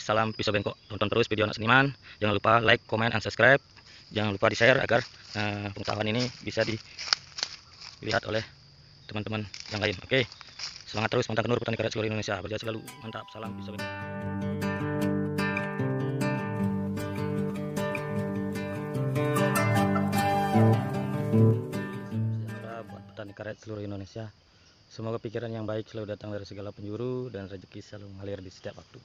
Salam pisau bengkok. Tonton terus video anak seniman. Jangan lupa like, comment, and subscribe. Jangan lupa di-share agar uh, pengetahuan ini bisa dilihat oleh teman-teman yang lain. Oke. Semangat terus mantap kenur petani karet seluruh Indonesia. Berjaya selalu. Mantap. Salam pisau bengkok. petani karet seluruh Indonesia. Semoga pikiran yang baik selalu datang dari segala penjuru dan rezeki selalu mengalir di setiap waktu.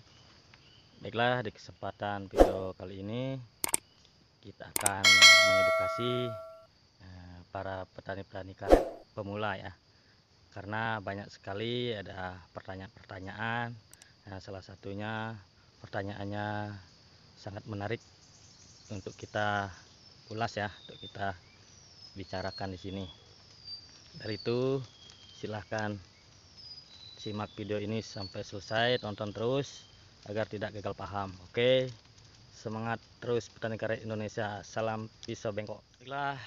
Baiklah, di kesempatan video kali ini kita akan mengedukasi eh, para petani-petani karet pemula ya. Karena banyak sekali ada pertanyaan-pertanyaan. Nah, salah satunya pertanyaannya sangat menarik untuk kita ulas ya, untuk kita bicarakan di sini. Dari itu silahkan simak video ini sampai selesai, tonton terus agar tidak gagal paham oke semangat terus petani karet Indonesia salam pisau bengkok Baiklah,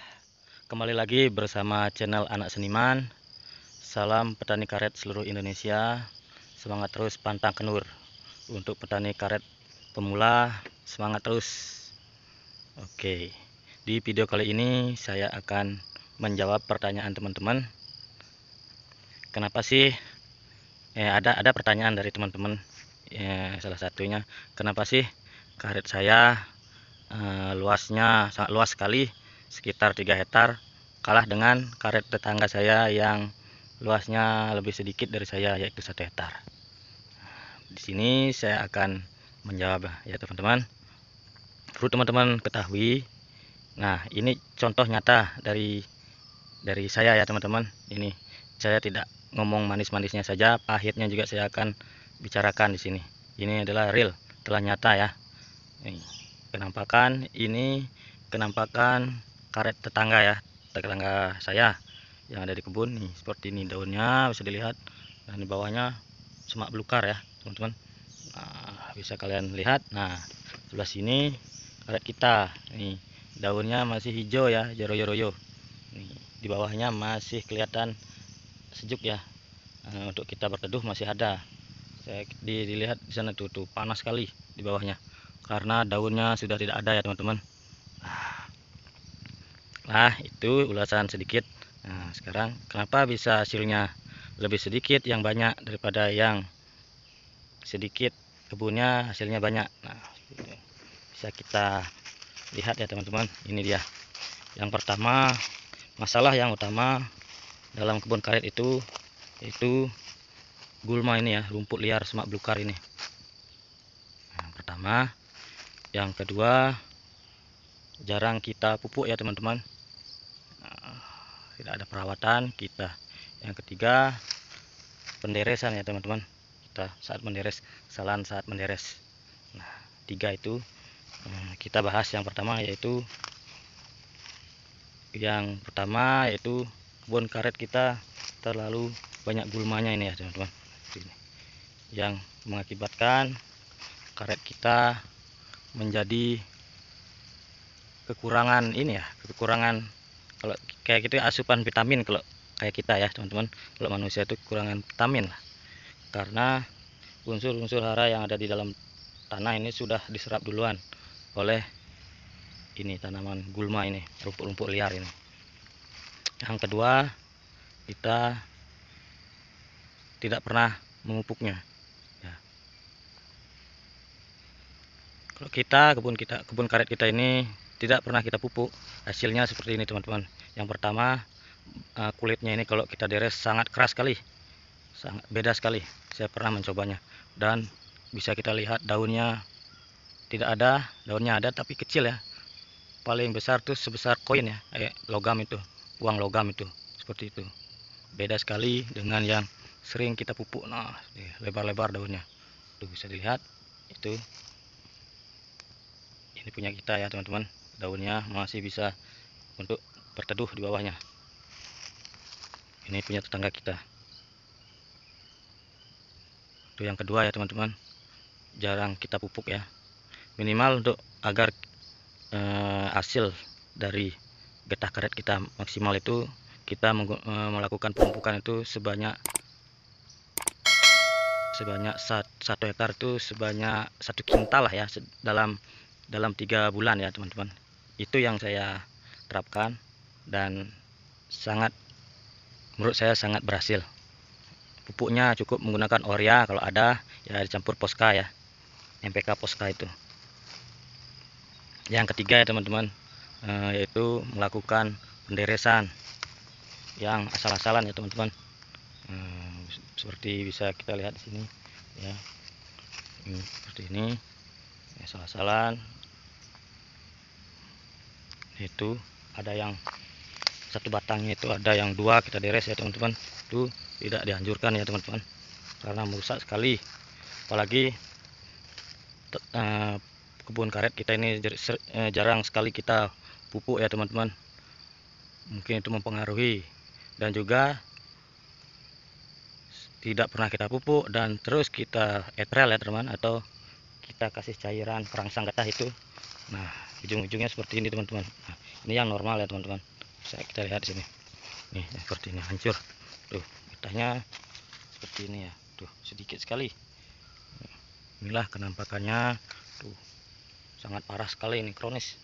kembali lagi bersama channel anak seniman salam petani karet seluruh Indonesia semangat terus pantang kenur untuk petani karet pemula semangat terus oke di video kali ini saya akan menjawab pertanyaan teman-teman kenapa sih eh, ada ada pertanyaan dari teman-teman ya, salah satunya kenapa sih karet saya eh, luasnya sangat luas sekali sekitar 3 hektar kalah dengan karet tetangga saya yang luasnya lebih sedikit dari saya yaitu satu hektar di sini saya akan menjawab ya teman-teman perlu teman-teman ketahui nah ini contoh nyata dari dari saya ya teman-teman ini saya tidak ngomong manis-manisnya saja pahitnya juga saya akan bicarakan di sini. Ini adalah real, telah nyata ya. Ini penampakan ini kenampakan karet tetangga ya, tetangga saya yang ada di kebun nih. Seperti ini daunnya bisa dilihat dan di bawahnya semak belukar ya, teman-teman. Nah, bisa kalian lihat. Nah, sebelah sini karet kita. Nih, daunnya masih hijau ya, jeroyo-royo. Nih, di bawahnya masih kelihatan sejuk ya. Nah, untuk kita berteduh masih ada saya dilihat di sana tuh, tuh panas sekali di bawahnya karena daunnya sudah tidak ada ya teman-teman nah itu ulasan sedikit nah sekarang kenapa bisa hasilnya lebih sedikit yang banyak daripada yang sedikit kebunnya hasilnya banyak nah bisa kita lihat ya teman-teman ini dia yang pertama masalah yang utama dalam kebun karet itu itu gulma ini ya rumput liar semak belukar ini yang pertama yang kedua jarang kita pupuk ya teman-teman nah, tidak ada perawatan kita yang ketiga penderesan ya teman-teman kita saat menderes kesalahan saat menderes nah tiga itu hmm, kita bahas yang pertama yaitu yang pertama yaitu kebun karet kita terlalu banyak gulmanya ini ya teman-teman ini yang mengakibatkan karet kita menjadi kekurangan ini ya kekurangan kalau kayak gitu ya, asupan vitamin kalau kayak kita ya teman-teman kalau manusia itu kekurangan vitamin lah karena unsur-unsur hara yang ada di dalam tanah ini sudah diserap duluan oleh ini tanaman gulma ini rumput-rumput liar ini yang kedua kita tidak pernah memupuknya ya. kalau kita kebun kita kebun karet kita ini tidak pernah kita pupuk hasilnya seperti ini teman-teman yang pertama eh, kulitnya ini kalau kita deres sangat keras sekali sangat beda sekali saya pernah mencobanya dan bisa kita lihat daunnya tidak ada daunnya ada tapi kecil ya paling besar tuh sebesar koin ya eh, logam itu uang logam itu seperti itu beda sekali dengan yang sering kita pupuk nah lebar-lebar daunnya tuh bisa dilihat itu ini punya kita ya teman-teman daunnya masih bisa untuk berteduh di bawahnya ini punya tetangga kita itu yang kedua ya teman-teman jarang kita pupuk ya minimal untuk agar eh, hasil dari getah karet kita maksimal itu kita eh, melakukan pemupukan itu sebanyak sebanyak satu hektar itu sebanyak satu kintal lah ya dalam dalam tiga bulan ya teman-teman itu yang saya terapkan dan sangat menurut saya sangat berhasil pupuknya cukup menggunakan Orea kalau ada ya dicampur Poska ya MPK Poska itu yang ketiga ya teman-teman eh, yaitu melakukan penderesan yang asal-asalan ya teman-teman seperti bisa kita lihat di sini ya ini seperti ini ya, salah-salah itu ada yang satu batangnya itu ada yang dua kita deres ya teman-teman itu tidak dianjurkan ya teman-teman karena merusak sekali apalagi uh, kebun karet kita ini eh, jarang sekali kita pupuk ya teman-teman mungkin itu mempengaruhi dan juga tidak pernah kita pupuk dan terus kita etrel ya teman atau kita kasih cairan perangsang getah itu nah ujung-ujungnya seperti ini teman-teman nah, ini yang normal ya teman-teman bisa kita lihat di sini nih eh, seperti ini hancur tuh getahnya seperti ini ya tuh sedikit sekali inilah kenampakannya tuh sangat parah sekali ini kronis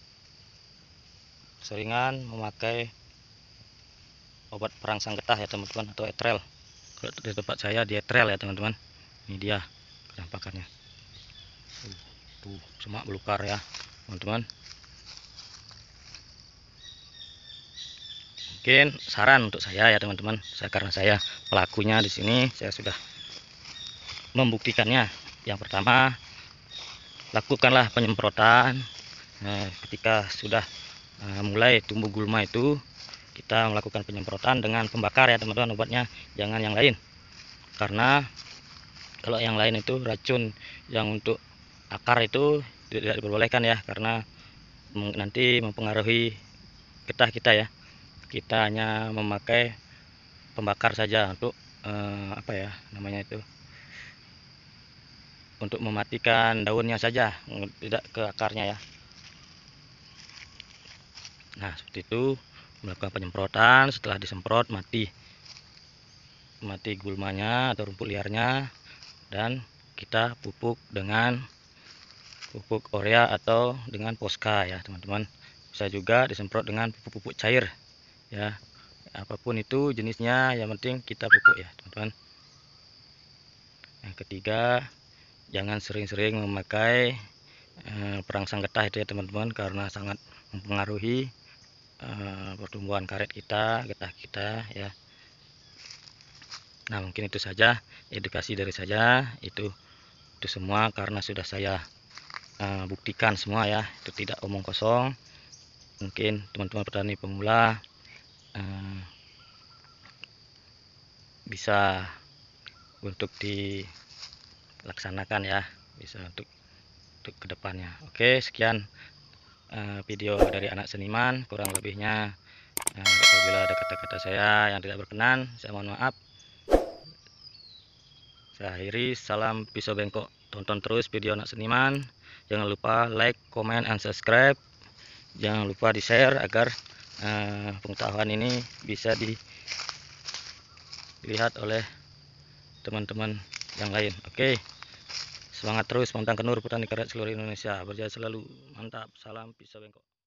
seringan memakai obat perangsang getah ya teman-teman atau etrel kalau di tempat saya dia trail ya teman-teman ini dia penampakannya tuh semak belukar ya teman-teman mungkin saran untuk saya ya teman-teman saya karena saya pelakunya di sini saya sudah membuktikannya yang pertama lakukanlah penyemprotan nah, ketika sudah uh, mulai tumbuh gulma itu kita melakukan penyemprotan dengan pembakar ya teman-teman obatnya jangan yang lain karena kalau yang lain itu racun yang untuk akar itu tidak diperbolehkan ya karena nanti mempengaruhi kita kita ya kita hanya memakai pembakar saja untuk eh, apa ya namanya itu untuk mematikan daunnya saja tidak ke akarnya ya nah seperti itu melakukan penyemprotan setelah disemprot mati mati gulmanya atau rumput liarnya dan kita pupuk dengan pupuk orea atau dengan poska ya teman-teman bisa juga disemprot dengan pupuk-pupuk cair ya apapun itu jenisnya yang penting kita pupuk ya teman-teman yang ketiga jangan sering-sering memakai eh, perangsang getah itu ya teman-teman karena sangat mempengaruhi Eh, pertumbuhan karet kita getah kita ya nah mungkin itu saja edukasi dari saya itu itu semua karena sudah saya uh, buktikan semua ya itu tidak omong kosong mungkin teman-teman petani pemula uh, bisa untuk dilaksanakan ya bisa untuk untuk kedepannya oke sekian Eh, video dari anak seniman kurang lebihnya uh, apabila ada kata-kata saya yang tidak berkenan saya mohon maaf saya akhiri salam pisau bengkok tonton terus video anak seniman jangan lupa like comment and subscribe jangan lupa di share agar uh, pengetahuan ini bisa dilihat oleh teman-teman yang lain oke okay. Semangat terus, pantang kenur, petani karet seluruh Indonesia. Berjaya selalu. Mantap. Salam, pisau bengkok.